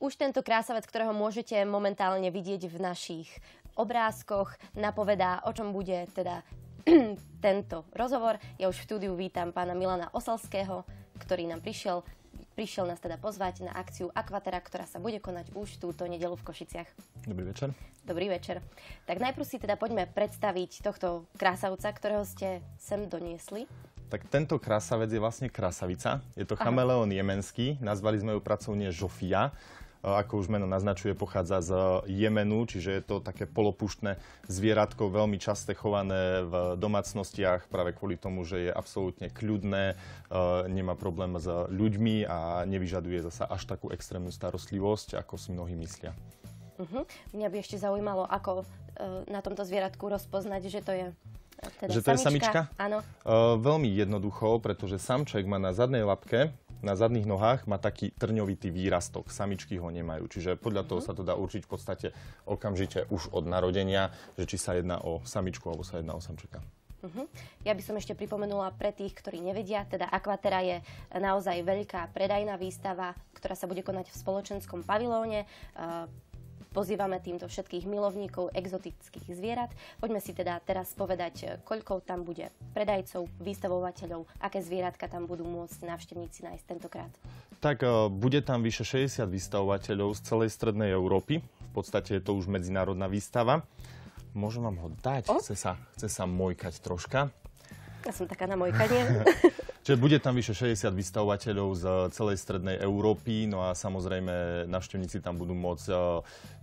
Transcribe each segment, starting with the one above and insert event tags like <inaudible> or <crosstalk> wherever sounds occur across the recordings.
Už tento krásavec, ktorého môžete momentálne vidieť v našich obrázkoch, napovedá, o čom bude teda <clears throat> tento rozhovor. Ja už v štúdiu vítam pána Milana Osalského, ktorý nám prišiel prišiel nás teda pozvať na akciu Aquatera, ktorá sa bude konať už túto nedelu v Košiciach. Dobrý večer. Dobrý večer. Tak najprv si teda poďme predstaviť tohto krásavca, ktorého ste sem doniesli. Tak tento krásavec je vlastne krásavica, Je to chameleón jemenský. Nazvali sme ju pracovne Žofia. E, ako už meno naznačuje, pochádza z Jemenu, čiže je to také polopuštné zvieratko, veľmi časte chované v domácnostiach práve kvôli tomu, že je absolútne kľudné, e, nemá problém s ľuďmi a nevyžaduje zasa až takú extrémnu starostlivosť, ako si mnohí myslia. Uh-huh. Mňa by ešte zaujímalo, ako e, na tomto zvieratku rozpoznať, že to je teda že to samička? je samička? Áno. Uh, veľmi jednoducho, pretože samček má na zadnej labke na zadných nohách má taký trňovitý výrastok. Samičky ho nemajú. Čiže podľa toho mhm. sa to dá určiť v podstate okamžite už od narodenia, že či sa jedná o samičku alebo sa jedná o samčeka. Mhm. Ja by som ešte pripomenula pre tých, ktorí nevedia, teda Aquatera je naozaj veľká predajná výstava, ktorá sa bude konať v spoločenskom pavilóne. Pozývame týmto všetkých milovníkov exotických zvierat. Poďme si teda teraz povedať, koľko tam bude predajcov, výstavovateľov, aké zvieratka tam budú môcť návštevníci nájsť tentokrát. Tak e, bude tam vyše 60 vystavovateľov z celej strednej Európy. V podstate je to už medzinárodná výstava. Môžem vám ho dať? Chce, sa, chce sa mojkať troška. Ja som taká na mojkanie. <laughs> Čiže bude tam vyše 60 vystavovateľov z celej strednej Európy, no a samozrejme návštevníci tam budú môcť e,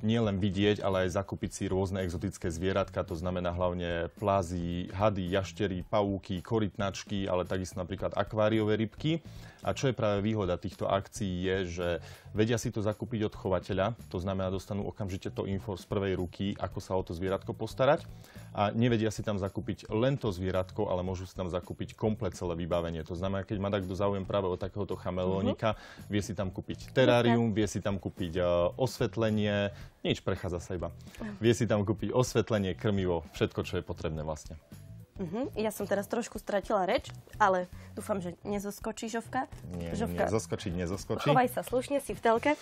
nielen vidieť, ale aj zakúpiť si rôzne exotické zvieratka, to znamená hlavne plazy, hady, jaštery, pavúky, korytnačky, ale takisto napríklad akváriové rybky. A čo je práve výhoda týchto akcií je, že vedia si to zakúpiť od chovateľa, to znamená, dostanú okamžite to info z prvej ruky, ako sa o to zvieratko postarať a nevedia si tam zakúpiť len to zvieratko, ale môžu si tam zakúpiť komplet celé vybavenie. To znamená, keď má takto záujem práve o takéhoto chamelónika, mm-hmm. vie si tam kúpiť terárium, vie si tam kúpiť uh, osvetlenie, nič prechádza sa iba. Vie si tam kúpiť osvetlenie, krmivo, všetko, čo je potrebné vlastne. Uh-huh. Ja som teraz trošku stratila reč, ale dúfam, že nezoskočí Žovka. Nie, Žovka. nezoskočí, nezoskočí. Chovaj sa slušne, si v telke.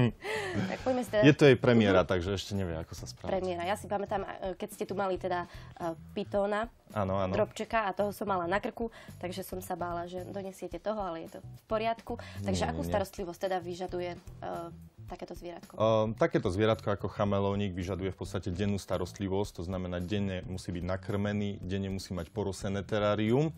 <laughs> tak poďme ste... Je to jej premiéra, uh-huh. takže ešte nevie, ako sa správať. Premiéra. Ja si pamätám, e, keď ste tu mali teda uh, e, Pitóna, ano, ano. Drobčeka a toho som mala na krku, takže som sa bála, že donesiete toho, ale je to v poriadku. Takže nie, akú nie. starostlivosť teda vyžaduje uh, takéto zvieratko? Uh, takéto zvieratko ako chamelovník vyžaduje v podstate dennú starostlivosť, to znamená denne musí byť nakrmený, denne musí mať porosené terárium.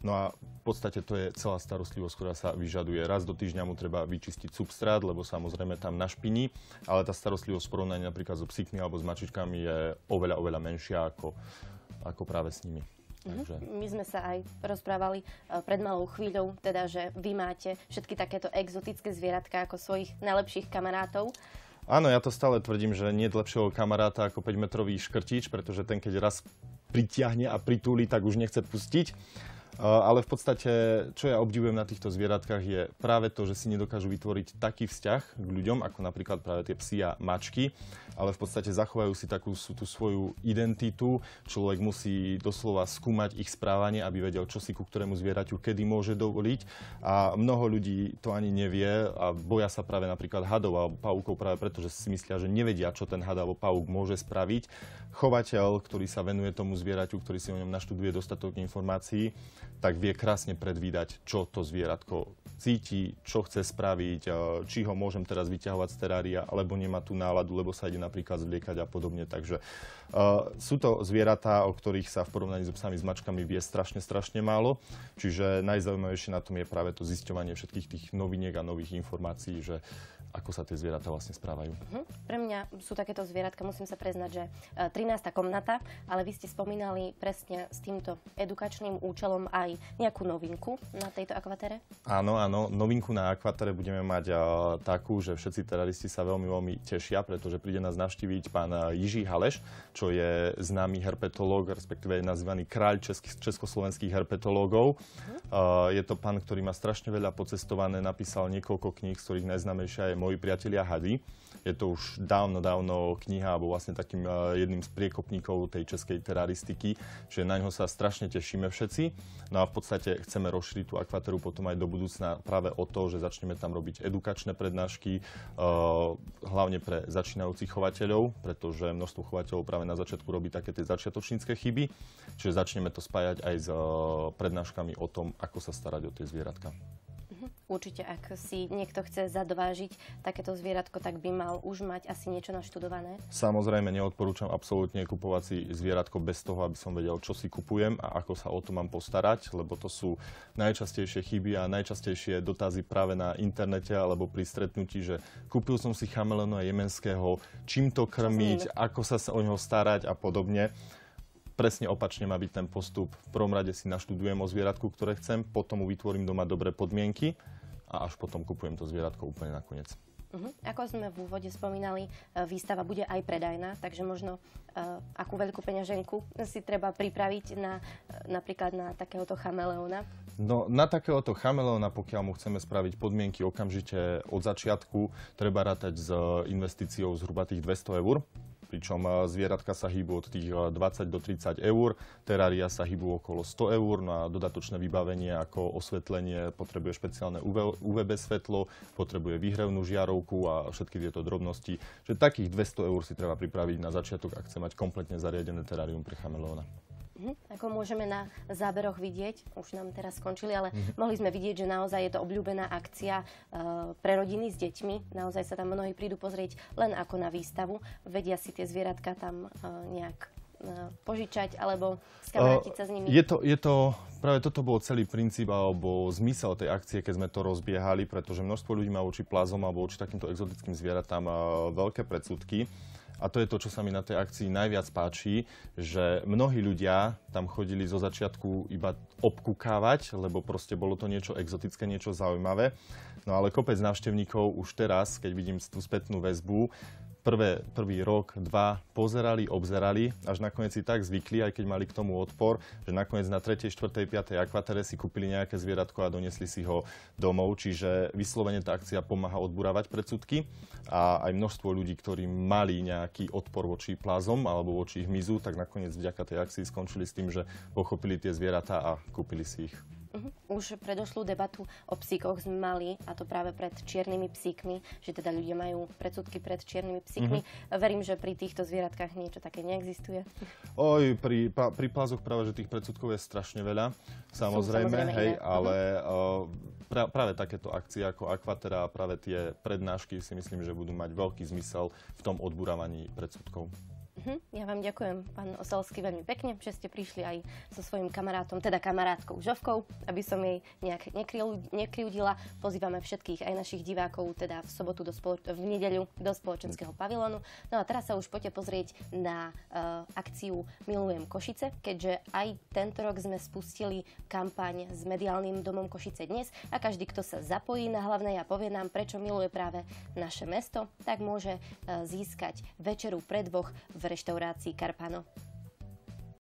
No a v podstate to je celá starostlivosť, ktorá sa vyžaduje. Raz do týždňa mu treba vyčistiť substrát, lebo samozrejme tam na špini, ale tá starostlivosť v porovnaní napríklad so psíkmi alebo s mačičkami je oveľa, oveľa menšia ako, ako práve s nimi. Mhm. Takže... My sme sa aj rozprávali e, pred malou chvíľou, teda, že vy máte všetky takéto exotické zvieratka ako svojich najlepších kamarátov. Áno, ja to stále tvrdím, že nie je lepšieho kamaráta ako 5-metrový škrtič, pretože ten keď raz pritiahne a pritúli, tak už nechce pustiť. Eh, ale v podstate, čo ja obdivujem na týchto zvieratkách, je práve to, že si nedokážu vytvoriť taký vzťah k ľuďom, ako napríklad práve tie psy a mačky, ale v podstate zachovajú si takú tú svoju identitu. Človek musí doslova skúmať ich správanie, aby vedel, čo si ku ktorému zvieraťu kedy môže dovoliť. A mnoho ľudí to ani nevie a boja sa práve napríklad hadov alebo pavúkov práve preto, že si myslia, že nevedia, čo ten had alebo pavúk môže spraviť. Chovateľ, ktorý sa venuje tomu zvieraťu, ktorý si o ňom naštuduje dostatok informácií, tak vie krásne predvídať, čo to zvieratko cíti, čo chce spraviť, či ho môžem teraz vyťahovať z terária, alebo nemá tú náladu, lebo sa ide napríklad zvliekať a podobne. Takže uh, sú to zvieratá, o ktorých sa v porovnaní s psami s mačkami vie strašne, strašne málo. Čiže najzaujímavejšie na tom je práve to zisťovanie všetkých tých noviniek a nových informácií, že ako sa tie zvieratá vlastne správajú. Uh-huh. Pre mňa sú takéto zvieratka, musím sa preznať, že 13. E, komnata, ale vy ste spomínali presne s týmto edukačným účelom aj nejakú novinku na tejto akvatere? Áno, áno áno, novinku na Akvatare budeme mať a, takú, že všetci teraristi sa veľmi, veľmi tešia, pretože príde nás navštíviť pán Jiží Haleš, čo je známy herpetológ, respektíve je nazývaný kráľ českých, československých herpetológov. Mhm. A, je to pán, ktorý má strašne veľa pocestované, napísal niekoľko kníh, z ktorých najznámejšia je Moji priatelia hady. Je to už dávno, dávno kniha, alebo vlastne takým jedným z priekopníkov tej českej teraristiky, že na ňo sa strašne tešíme všetci. No a v podstate chceme rozšíriť tú akvateru potom aj do budúcna práve o to, že začneme tam robiť edukačné prednášky, uh, hlavne pre začínajúcich chovateľov, pretože množstvo chovateľov práve na začiatku robí také tie začiatočnícke chyby, čiže začneme to spájať aj s uh, prednáškami o tom, ako sa starať o tie zvieratka určite ak si niekto chce zadvážiť takéto zvieratko, tak by mal už mať asi niečo naštudované. Samozrejme, neodporúčam absolútne kupovať si zvieratko bez toho, aby som vedel, čo si kupujem a ako sa o to mám postarať, lebo to sú najčastejšie chyby a najčastejšie dotazy práve na internete alebo pri stretnutí, že kúpil som si a jemenského, čím to krmiť, ako sa o neho starať a podobne presne opačne má byť ten postup. V prvom rade si naštudujem o zvieratku, ktoré chcem, potom mu vytvorím doma dobré podmienky a až potom kupujem to zvieratko úplne nakoniec. Uh-huh. Ako sme v úvode spomínali, e, výstava bude aj predajná, takže možno uh, akú veľkú peňaženku si treba pripraviť na, e, napríklad na takéhoto chameleóna? No, na takéhoto chameleóna, pokiaľ mu chceme spraviť podmienky okamžite od začiatku, treba rátať s investíciou zhruba tých 200 eur pričom eh, zvieratka sa hýbu od tých 20 eh, do 30 eur, terária sa hýbu okolo 100 eur, no a dodatočné vybavenie ako osvetlenie potrebuje špeciálne UV, UVB svetlo, potrebuje výhrevnú žiarovku a všetky tieto drobnosti. takých 200 eur si treba pripraviť na začiatok, ak chce mať kompletne zariadené terárium pre chameleona. Mm-hmm. Ako môžeme na záberoch vidieť, už nám teraz skončili, ale mm-hmm. mohli sme vidieť, že naozaj je to obľúbená akcia e, pre rodiny s deťmi. Naozaj sa tam mnohí prídu pozrieť len ako na výstavu. Vedia si tie zvieratka tam e, nejak e, požičať alebo skamrátiť e, sa s nimi. Je to, je to, práve toto bol celý princíp alebo zmysel tej akcie, keď sme to rozbiehali, pretože množstvo ľudí má voči plazom alebo voči takýmto exotickým zvieratám e, veľké predsudky. A to je to, čo sa mi na tej akcii najviac páči, že mnohí ľudia tam chodili zo začiatku iba obkúkávať, lebo proste bolo to niečo exotické, niečo zaujímavé. No ale kopec návštevníkov už teraz, keď vidím tú spätnú väzbu, prvé, prvý rok, dva pozerali, obzerali, až nakoniec si tak zvykli, aj keď mali k tomu odpor, že nakoniec na 3., 4., 5. akvatere si kúpili nejaké zvieratko a donesli si ho domov, čiže vyslovene tá akcia pomáha odburávať predsudky a aj množstvo ľudí, ktorí mali nejaký odpor voči plázom alebo voči hmyzu, tak nakoniec vďaka tej akcii skončili s tým, že pochopili tie zvieratá a kúpili si ich. Uh-huh. Už predošlú debatu o psíkoch sme mali, a to práve pred čiernymi psíkmi, že teda ľudia majú predsudky pred čiernymi psíkmi. Uh-huh. Verím, že pri týchto zvieratkách niečo také neexistuje. Oj, pri, pa, pri plázoch práve, že tých predsudkov je strašne veľa, samozrejme, Sú, samozrejme hej, iné. Mhm. ale uh, pra, práve takéto akcie ako Aquatera a práve tie prednášky si myslím, že budú mať veľký zmysel v tom odburávaní predsudkov. Mhm, ja vám ďakujem, pán Osalský, veľmi pekne, že ste prišli aj so svojím kamarátom, teda kamarátkou Žovkou, aby som jej nejak nekriudila. Pozývame všetkých, aj našich divákov, teda v sobotu, do spoloč- v nedeľu do spoločenského pavilónu. No a teraz sa už poďte pozrieť na uh, akciu Milujem Košice, keďže aj tento rok sme spustili kampaň s mediálnym domom Košice dnes a každý, kto sa zapojí na hlavnej a povie nám, prečo miluje práve naše mesto, tak môže uh, získať večeru pre dvoch v restauracji Carpano.